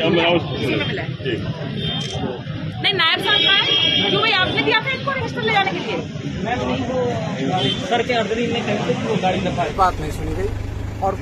नहीं नायब साहब का जो भाई आपने दिया था इसको रजिस्टर ले जाने के लिए तो सर के अर्दरी ने गाड़ी दफा बात नहीं सुनी गई और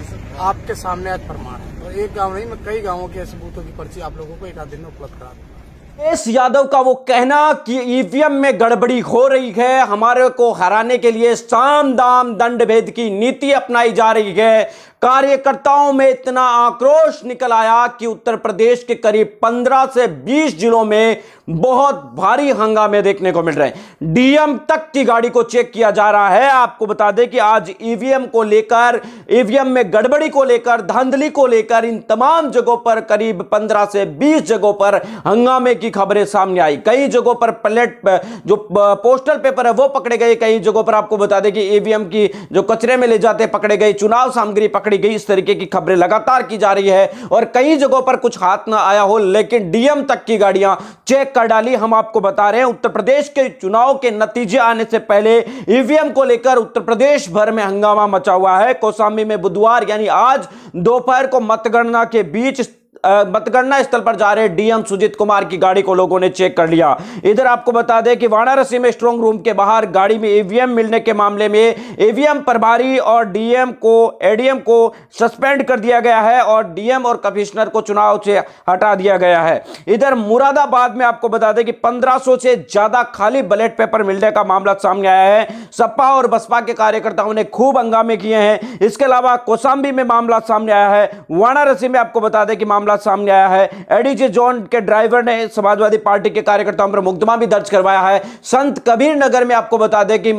आपके सामने आज प्रमाण है और एक गांव नहीं मैं कई गांवों के सबूतों की पर्ची आप लोगों को एक आध दिन में उपलब्ध करा दूंगा अखिलेश यादव का वो कहना कि ईवीएम में गड़बड़ी हो रही है हमारे को हराने के लिए साम दाम दंड भेद की नीति अपनाई जा रही है कार्यकर्ताओं में इतना आक्रोश निकल आया कि उत्तर प्रदेश के करीब 15 से 20 जिलों में बहुत भारी हंगामे देखने को मिल रहे हैं डीएम तक की गाड़ी को चेक किया जा रहा है आपको बता दें कि आज ईवीएम को लेकर ईवीएम में गड़बड़ी को लेकर धांधली को लेकर इन तमाम जगहों पर करीब 15 से 20 जगहों पर हंगामे की खबरें सामने आई कई जगहों पर प्लेट जो पोस्टल पेपर है वो पकड़े गए कई जगहों पर आपको बता दें कि ईवीएम की जो कचरे में ले जाते पकड़े गए चुनाव सामग्री पकड़ी गई इस तरीके की खबरें लगातार की जा रही है और कई जगहों पर कुछ हाथ ना आया हो लेकिन डीएम तक की गाड़ियां चेक कर डाली हम आपको बता रहे हैं उत्तर प्रदेश के चुनाव के नतीजे आने से पहले ईवीएम e को लेकर उत्तर प्रदेश भर में हंगामा मचा हुआ है कोसाम्बी में बुधवार यानी आज दोपहर को मतगणना के बीच मतगणना स्थल पर जा रहे डीएम सुजीत कुमार की गाड़ी को लोगों ने चेक कर लिया इधर आपको बता दें कि वाराणसी में स्ट्रॉन्ग रूम के बाहर गाड़ी में ईवीएम मिलने के मामले में ईवीएम प्रभारी और डीएम को एडीएम को सस्पेंड कर दिया गया है और डीएम और कमिश्नर को चुनाव से हटा दिया गया है इधर मुरादाबाद में आपको बता दें कि पंद्रह से ज्यादा खाली बलेट पेपर मिलने का मामला सामने आया है सपा और बसपा के कार्यकर्ताओं ने खूब हंगामे किए हैं इसके अलावा कोसाम्बी में मामला सामने आया है वाराणसी में आपको बता दें कि मामला मामला सामने आया है एडीजे जोन के ड्राइवर ने समाजवादी पार्टी के कार्यकर्ताओं पर मुकदमा भी दर्ज करवाया है संत कबीर नगर में आपको बता दें कि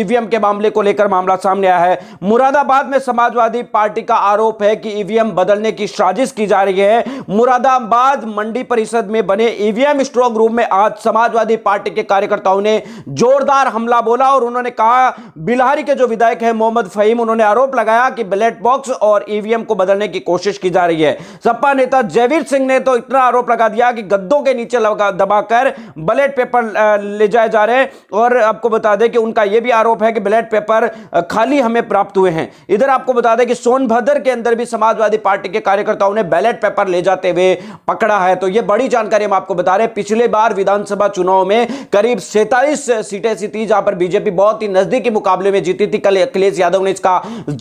ईवीएम e के मामले को लेकर मामला सामने आया है मुरादाबाद में समाजवादी पार्टी का आरोप है कि ईवीएम e बदलने की साजिश की जा रही है मुरादाबाद मंडी परिषद में बने ईवीएम स्ट्रॉन्ग रूम में आज समाजवादी पार्टी के कार्यकर्ताओं ने जोरदार हमला बोला और उन्होंने कहा बिलहारी के जो विधायक है मोहम्मद फहीम उन्होंने आरोप लगाया कि बैलेट बॉक्स और ईवीएम e को बदलने की कोशिश की जा रही है सपा नेता जयवीर सिंह ने तो इतना आरोप लगा दिया कि गद्दों के नीचे दबाकर बलेट पेपर ले जाए जा रहे हैं और आपको बता दें कि उनका यह भी आरोप है कि बैलेट पेपर खाली हमें प्राप्त हुए हैं इधर आपको बता दें कि सोनभद्र के अंदर भी समाजवादी पार्टी के कार्यकर्ताओं ने बैलेट पेपर ले जाते हुए पकड़ा है तो यह बड़ी जानकारी हम आपको बता रहे हैं पिछले बार विधानसभा चुनाव में करीब सैतालीस सीटें ऐसी थी जहां पर बीजेपी बहुत ही नजदीकी मुकाबले में जीती थी कल अखिलेश यादव ने इसका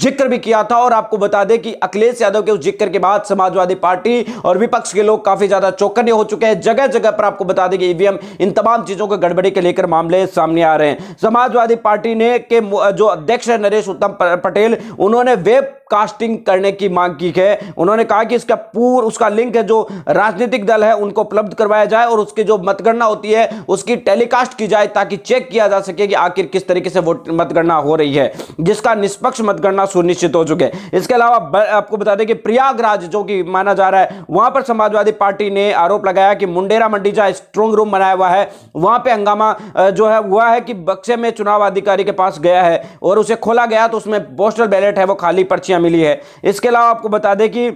जिक्र भी किया था और आपको बता दें कि अखिलेश यादव के उस जिक्र के बाद समाजवादी पार्टी पार्टी और विपक्ष के लोग काफी ज्यादा चौकने हो चुके हैं जगह जगह पर आपको बता दें कि ईवीएम इन तमाम चीजों को गड़बड़ी के लेकर मामले सामने आ रहे हैं समाजवादी पार्टी ने के जो अध्यक्ष है नरेश उत्तम पटेल उन्होंने वेब कास्टिंग करने की मांग की है उन्होंने कहा कि इसका पूर उसका लिंक है जो राजनीतिक दल है उनको उपलब्ध करवाया जाए और उसकी जो मतगणना होती है उसकी टेलीकास्ट की जाए ताकि चेक किया जा सके कि आखिर किस तरीके से वोट मतगणना हो रही है जिसका निष्पक्ष मतगणना सुनिश्चित हो चुके इसके अलावा आपको बता दें कि प्रयागराज जो कि माना जा रहा है रहा है वहां पर समाजवादी पार्टी ने आरोप लगाया कि मुंडेरा मंडी जहां स्ट्रॉन्ग रूम बनाया हुआ है वहां पर हंगामा जो है हुआ है कि बक्से में चुनाव अधिकारी के पास गया है और उसे खोला गया तो उसमें पोस्टल बैलेट है वो खाली पर्चियां मिली है इसके अलावा आपको बता दें कि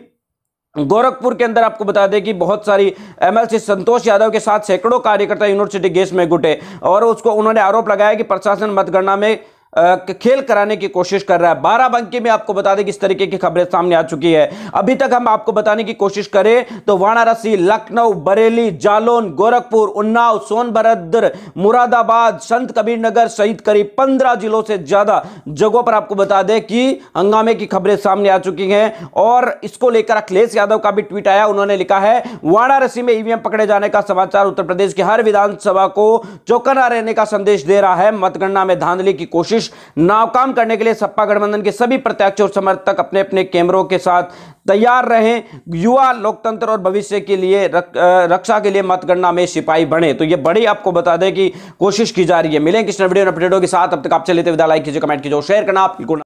गोरखपुर के अंदर आपको बता दें कि बहुत सारी एमएलसी संतोष यादव के साथ सैकड़ों कार्यकर्ता यूनिवर्सिटी गेस में गुटे और उसको उन्होंने आरोप लगाया कि प्रशासन मतगणना में खेल कराने की कोशिश कर रहा है बाराबंकी में आपको बता दें किस तरीके की खबरें सामने आ चुकी है अभी तक हम आपको बताने की कोशिश करें तो वाराणसी लखनऊ बरेली जालौन गोरखपुर उन्नाव सोनभद्र मुरादाबाद संत कबीर नगर सहित करीब पंद्रह जिलों से ज्यादा जगहों पर आपको बता दें कि हंगामे की खबरें सामने आ चुकी हैं और इसको लेकर अखिलेश यादव का भी ट्वीट आया उन्होंने लिखा है वाराणसी में ईवीएम पकड़े जाने का समाचार उत्तर प्रदेश की हर विधानसभा को चौकना रहने का संदेश दे रहा है मतगणना में धांधली की कोशिश कोशिश नाकाम करने के लिए सपा गठबंधन के सभी प्रत्याशी और समर्थक अपने अपने कैमरों के साथ तैयार रहें युवा लोकतंत्र और भविष्य के लिए रक, रक्षा के लिए मतगणना में सिपाही बने तो ये बड़ी आपको बता दें कि कोशिश की जा रही है मिलें किस वीडियो अपडेटों के साथ अब तक आप चले थे विदा लाइक कीजिए कमेंट कीजिए शेयर करना आपको